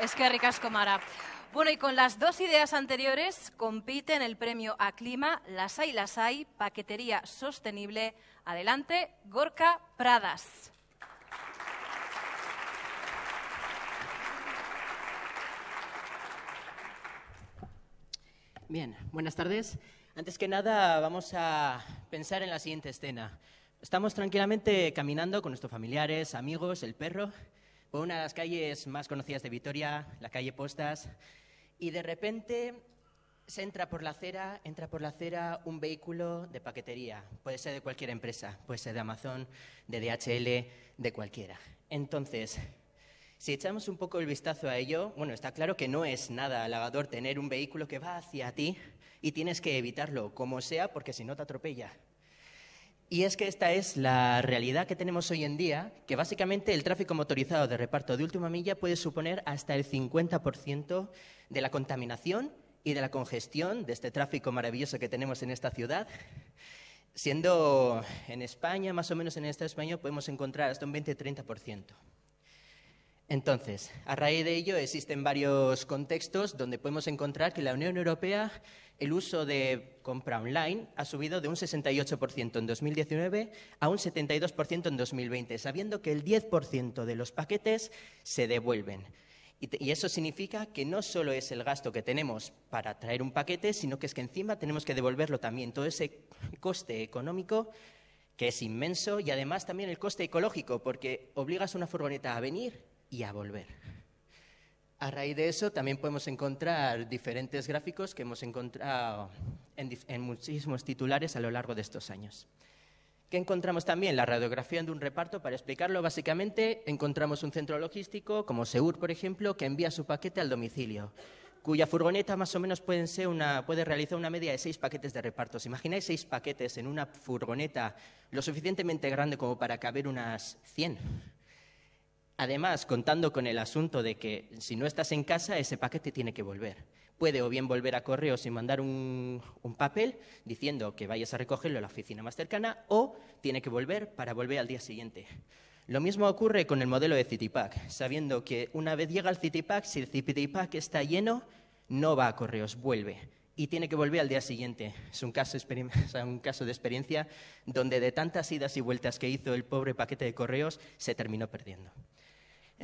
es que ricasco, Mara. Bueno, y con las dos ideas anteriores compiten el premio a Clima, las hay, las hay, paquetería sostenible. Adelante, Gorka Pradas. Bien, buenas tardes. Antes que nada, vamos a pensar en la siguiente escena. Estamos tranquilamente caminando con nuestros familiares, amigos, el perro, una de las calles más conocidas de Vitoria, la calle Postas, y de repente se entra por la acera, entra por la acera un vehículo de paquetería. Puede ser de cualquier empresa, puede ser de Amazon, de DHL, de cualquiera. Entonces, si echamos un poco el vistazo a ello, bueno, está claro que no es nada halagador tener un vehículo que va hacia ti y tienes que evitarlo como sea porque si no te atropella. Y es que esta es la realidad que tenemos hoy en día, que básicamente el tráfico motorizado de reparto de última milla puede suponer hasta el 50% de la contaminación y de la congestión de este tráfico maravilloso que tenemos en esta ciudad. Siendo en España, más o menos en el Estado podemos encontrar hasta un 20-30%. Entonces, a raíz de ello existen varios contextos donde podemos encontrar que la Unión Europea el uso de compra online ha subido de un 68% en 2019 a un 72% en 2020, sabiendo que el 10% de los paquetes se devuelven. Y, y, eso significa que no solo es el gasto que tenemos para traer un paquete, sino que es que encima tenemos que devolverlo también. Todo ese coste económico que es inmenso y además también el coste ecológico, porque obligas a una furgoneta a venir y a volver. A raíz de eso también podemos encontrar diferentes gráficos que hemos encontrado en, muchísimos titulares a lo largo de estos años. ¿Qué encontramos también? La radiografía de un reparto, para explicarlo básicamente, encontramos un centro logístico como Seur, por ejemplo, que envía su paquete al domicilio, cuya furgoneta más o menos puede realizar una media de seis paquetes de repartos. Imagináis seis paquetes en una furgoneta lo suficientemente grande como para caber unas 100 Además, contando con el asunto de que si no estás en casa, ese paquete tiene que volver. Puede o bien volver a correos y mandar un, papel diciendo que vayas a recogerlo a la oficina más cercana o tiene que volver para volver al día siguiente. Lo mismo ocurre con el modelo de Citypack, sabiendo que una vez llega el Citypack, si el Citypack está lleno, no va a correos, vuelve y tiene que volver al día siguiente. Es un caso de experiencia donde de tantas idas y vueltas que hizo el pobre paquete de correos se terminó perdiendo.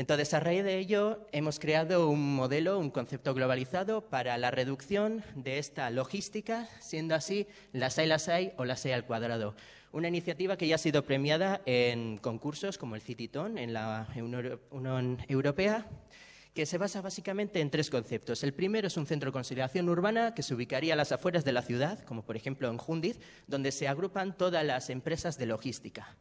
Entonces, a raíz de ello, hemos creado un modelo, un concepto globalizado para la reducción de esta logística, siendo así las hay las o las SAI al cuadrado. Una iniciativa que ya ha sido premiada en concursos como el Cititon en la Unión Europea, que se basa básicamente en tres conceptos. El primero es un centro de consolidación urbana que se ubicaría a las afueras de la ciudad, como por ejemplo en Jundiz, donde se agrupan todas las empresas de logística.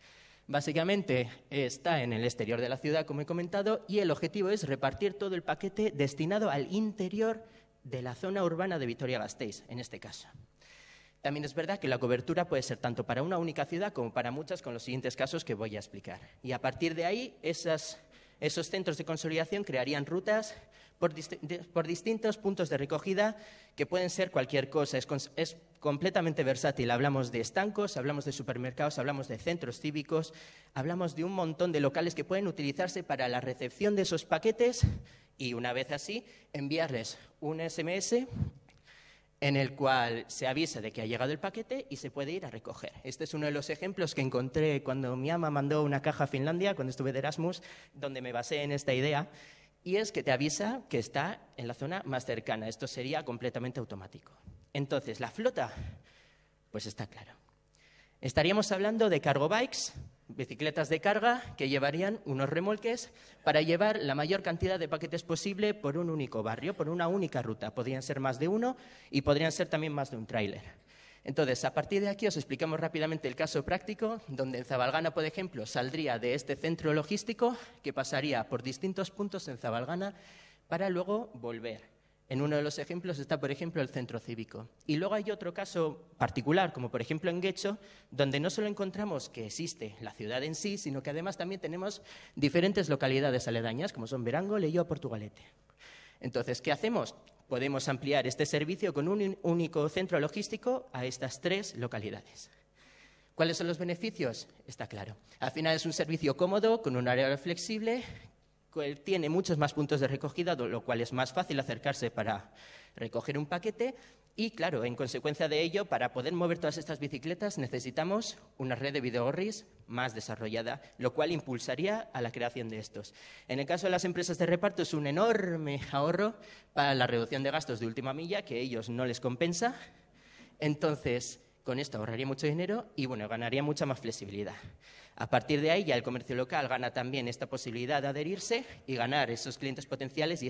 Básicamente está en el exterior de la ciudad, como he comentado, y el objetivo es repartir todo el paquete destinado al interior de la zona urbana de Vitoria-Gasteiz, en este caso. También es verdad que la cobertura puede ser tanto para una única ciudad como para muchas con los siguientes casos que voy a explicar. Y a partir de ahí, esos centros de consolidación crearían rutas por, distintos puntos de recogida que pueden ser cualquier cosa. Es, es completamente versátil. Hablamos de estancos, hablamos de supermercados, hablamos de centros cívicos, hablamos de un montón de locales que pueden utilizarse para la recepción de esos paquetes y una vez así enviarles un SMS en el cual se avisa de que ha llegado el paquete y se puede ir a recoger. Este es uno de los ejemplos que encontré cuando mi ama mandó una caja a Finlandia, cuando estuve de Erasmus, donde me basé en esta idea y es que te avisa que está en la zona más cercana. Esto sería completamente automático. Entonces, la flota, pues está claro. Estaríamos hablando de cargo bikes, bicicletas de carga que llevarían unos remolques para llevar la mayor cantidad de paquetes posible por un único barrio, por una única ruta. Podrían ser más de uno y podrían ser también más de un tráiler. Entonces, a partir de aquí os explicamos rápidamente el caso práctico, donde en Zabalgana, por ejemplo, saldría de este centro logístico que pasaría por distintos puntos en Zabalgana para luego volver. En uno de los ejemplos está, por ejemplo, el centro cívico. Y luego hay otro caso particular, como por ejemplo en Guecho, donde no solo encontramos que existe la ciudad en sí, sino que además también tenemos diferentes localidades aledañas, como son Verango, Leyo, Portugalete. Entonces, ¿qué hacemos? podemos ampliar este servicio con un único centro logístico a estas tres localidades. ¿Cuáles son los beneficios? Está claro. Al final es un servicio cómodo, con un área flexible, tiene muchos más puntos de recogida, lo cual es más fácil acercarse para recoger un paquete. Y claro, en consecuencia de ello, para poder mover todas estas bicicletas necesitamos una red de videogorris más desarrollada, lo cual impulsaría a la creación de estos. En el caso de las empresas de reparto es un enorme ahorro para la reducción de gastos de última milla que ellos no les compensa. Entonces, con esto ahorraría mucho dinero y bueno, ganaría mucha más flexibilidad. A partir de ahí ya el comercio local gana también esta posibilidad de adherirse y ganar esos clientes potenciales y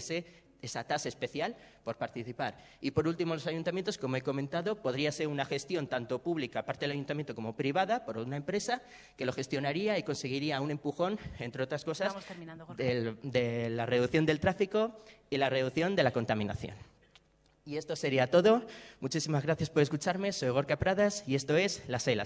esa tasa especial por participar. Y por último, los ayuntamientos, como he comentado, podría ser una gestión tanto pública, parte del ayuntamiento, como privada, por una empresa que lo gestionaría y conseguiría un empujón, entre otras cosas, de la reducción del tráfico y la reducción de la contaminación. Y esto sería todo. Muchísimas gracias por escucharme. Soy Gorka Pradas y esto es Las Sai La